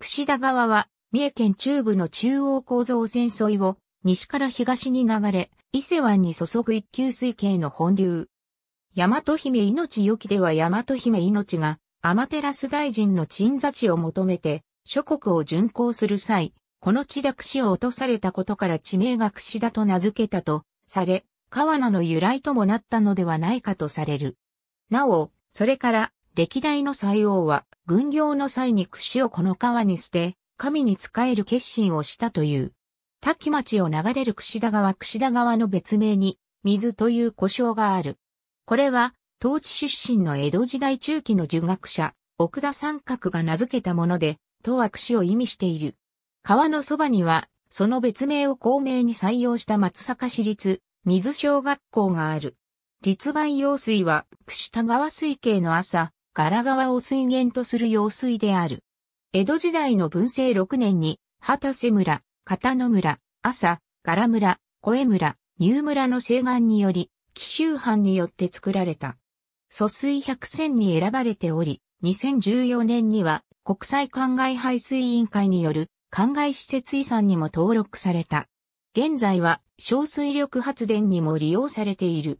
櫛田川は、三重県中部の中央構造線沿いを、西から東に流れ、伊勢湾に注ぐ一級水系の本流。大和姫命よきでは大和姫命が、天照大臣の鎮座地を求めて、諸国を巡行する際、この地で櫛を落とされたことから地名が櫛田と名付けたと、され、川名の由来ともなったのではないかとされる。なお、それから、歴代の祭王は、軍業の際に櫛をこの川に捨て、神に仕える決心をしたという。滝町を流れる櫛田川櫛田川の別名に、水という呼称がある。これは、当地出身の江戸時代中期の儒学者、奥田三角が名付けたもので、とは櫛を意味している。川のそばには、その別名を公明に採用した松阪市立、水小学校がある。立梅用水は、櫛田川水系の朝、柄川を水源とする用水である。江戸時代の文政6年に、畑瀬村、片野村、朝、柄村、小江村、入村の西岸により、紀州藩によって作られた。疎水百選に選ばれており、2014年には国際灌漑排水委員会による灌漑施設遺産にも登録された。現在は小水力発電にも利用されている。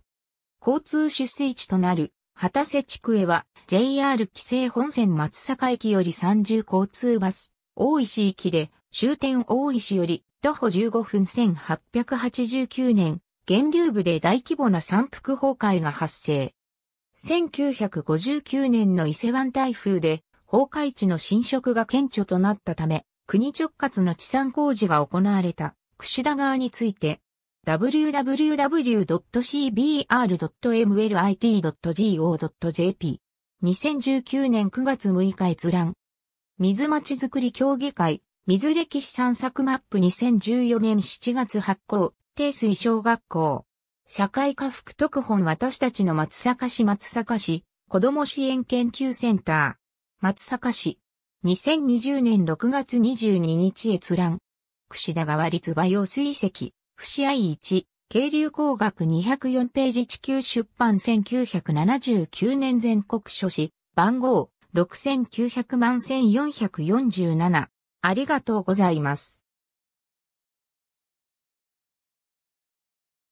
交通出水地となる畑瀬地区へは JR 紀勢本線松阪駅より30交通バス、大石駅で終点大石より徒歩15分1889年、源流部で大規模な山腹崩壊が発生。1959年の伊勢湾台風で崩壊地の侵食が顕著となったため、国直轄の地産工事が行われた、串田川について、www.cbr.mlit.go.jp。2019年9月6日閲覧。水町づくり協議会、水歴史散策マップ2014年7月発行、低水小学校。社会科福特本私たちの松阪市松阪市、子ども支援研究センター。松阪市。2020年6月22日閲覧。串田川立馬用水石。不試合1、渓流工学204ページ地球出版1979年全国書誌、番号6900万1447。ありがとうございます。